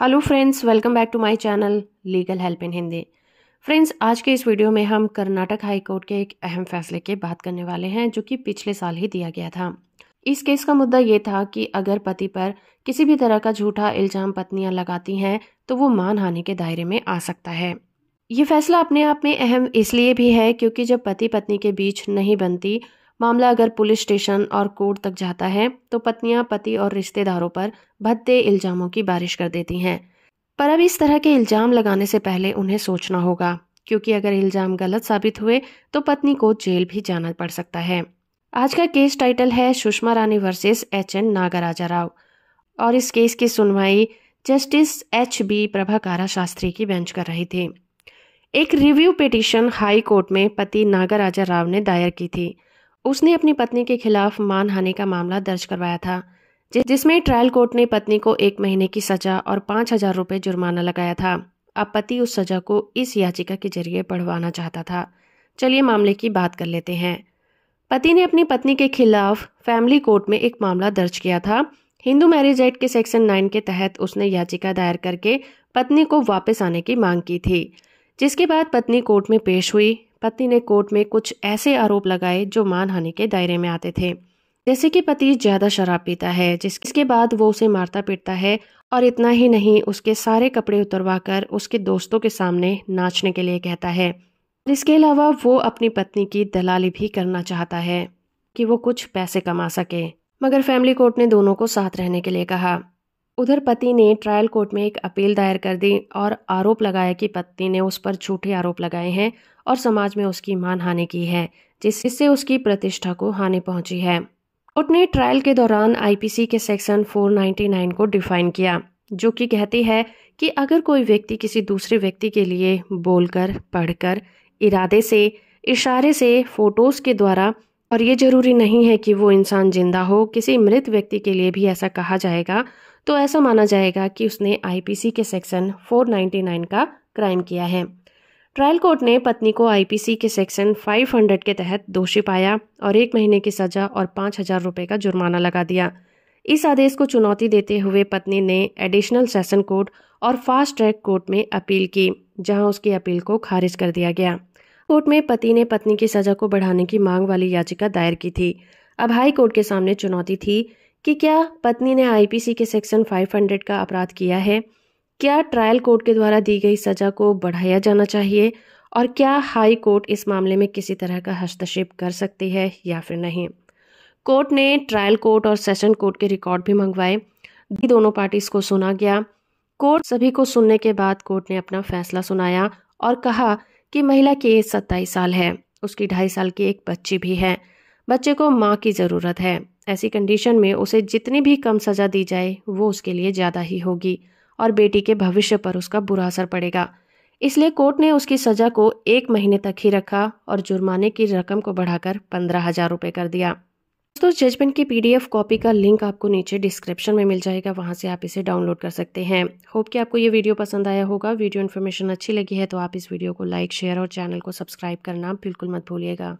hello friends welcome back to my channel legal help in Hindi friends आज के इस video में हम कर्नाटक हाई कोर्ट के एक अहम फैसले के बात करने वाले हैं जो कि पिछले साल ही दिया गया था इस केस का मुद्दा ये था कि अगर पति पर किसी भी तरह का झूठा इल्जाम पत्नियां लगाती हैं तो वो मान हानि के दायरे में आ सकता है ये फैसला अपने आप में अहम इसलिए भी है क्योंकि जब पति पत्नी के बीच नहीं बनती मामला अगर पुलिस स्टेशन और कोर्ट तक जाता है तो पत्नियां पति और रिश्तेदारों पर भद्दे इल्जामों की बारिश कर देती हैं पर अब इस तरह के इल्ज़ाम लगाने से पहले उन्हें सोचना होगा क्योंकि अगर इल्ज़ाम गलत साबित हुए तो पत्नी को जेल भी जाना पड़ सकता है आज का केस टाइटल है Sushma Rani versus H N Nagaraja Rao और इस केस की सुनवाई justice H B Prabhakara Shastri की बेंच कर रही थी एक रिव्यू पिटिशन हाई कोर्ट में पति नागराजा राव ने दायर की थी उसने अपनी पत्नी के खिलाफ मानहानि का मामला दर्ज करवाया था जिसमें ट्रायल कोर्ट ने पत्नी को एक महीने की सजा और पांच हजार रुपये जुर्माना लगाया था अब पति उस सजा को इस याचिका के जरिए बढ़वाना चाहता था चलिए मामले की बात कर लेते हैं पति ने अपनी पत्नी के खिलाफ फैमिली कोर्ट में एक मामला दर्ज किया था हिंदू मैरिज एक्ट के सेक्शन नाइन के तहत उसने याचिका दायर करके पत्नी को वापस आने की मांग की थी जिसके बाद पत्नी कोर्ट में पेश हुई पति ने कोर्ट में कुछ ऐसे आरोप लगाए जो मानहानि के दायरे में आते थे जैसे कि पति ज़्यादा शराब पीता है जिसके बाद वो उसे मारता पीटता है और इतना ही नहीं उसके सारे कपड़े उतरवा कर उसके दोस्तों के सामने नाचने के लिए कहता है इसके अलावा वो अपनी पत्नी की दलाली भी करना चाहता है कि वो कुछ पैसे कमा सके मगर फैमिली कोर्ट ने दोनों को साथ रहने के लिए कहा उधर पति ने ट्रायल कोर्ट में एक अपील दायर कर दी और आरोप लगाया कि पत्नी ने उस पर झूठे आरोप लगाए हैं और समाज में उसकी हानि की है जिससे उसकी प्रतिष्ठा को हानि पहुंची है कोर्ट ने ट्रायल के दौरान आईपीसी के सेक्शन 499 को डिफाइन किया जो कि कहती है कि अगर कोई व्यक्ति किसी दूसरे व्यक्ति के लिए बोलकर पढ़कर इरादे से इशारे से फोटोज़ के द्वारा और ये ज़रूरी नहीं है कि वो इंसान जिंदा हो किसी मृत व्यक्ति के लिए भी ऐसा कहा जाएगा तो ऐसा माना जाएगा कि उसने आईपीसी के सेक्शन 499 का क्राइम किया है ट्रायल कोर्ट ने पत्नी को आईपीसी के सेक्शन 500 के तहत दोषी पाया और एक महीने की सजा और पाँच हजार रुपये का जुर्माना लगा दिया इस आदेश को चुनौती देते हुए पत्नी ने एडिशनल सेशन कोर्ट और फास्ट ट्रैक कोर्ट में अपील की जहां उसकी अपील को खारिज कर दिया गया कोर्ट में पति ने पत्नी की सजा को बढ़ाने की मांग वाली याचिका दायर की थी अब हाई कोर्ट के सामने चुनौती थी कि क्या पत्नी ने आईपीसी के सेक्शन 500 का अपराध किया है क्या ट्रायल कोर्ट के द्वारा दी गई सजा को बढ़ाया जाना चाहिए और क्या हाई कोर्ट इस मामले में किसी तरह का हस्तक्षेप कर सकती है या फिर नहीं कोर्ट ने ट्रायल कोर्ट और सेशन कोर्ट के रिकॉर्ड भी मंगवाए दोनों पार्टीज को सुना गया कोर्ट सभी को सुनने के बाद कोर्ट ने अपना फैसला सुनाया और कहा कि महिला की एज सत्ताईस साल है उसकी ढाई साल की एक बच्ची भी है बच्चे को माँ की ज़रूरत है ऐसी कंडीशन में उसे जितनी भी कम सज़ा दी जाए वो उसके लिए ज़्यादा ही होगी और बेटी के भविष्य पर उसका बुरा असर पड़ेगा इसलिए कोर्ट ने उसकी सज़ा को एक महीने तक ही रखा और जुर्माने की रकम को बढ़ाकर पंद्रह हज़ार रुपये कर दिया दोस्तों जजमेंट की पीडीएफ कॉपी का लिंक आपको नीचे डिस्क्रिप्शन में मिल जाएगा वहाँ से आप इसे डाउनलोड कर सकते हैं होप कि आपको ये वीडियो पसंद आया होगा वीडियो इन्फॉर्मेशन अच्छी लगी है तो आप इस वीडियो को लाइक शेयर और चैनल को सब्सक्राइब करना बिल्कुल मत भूलिएगा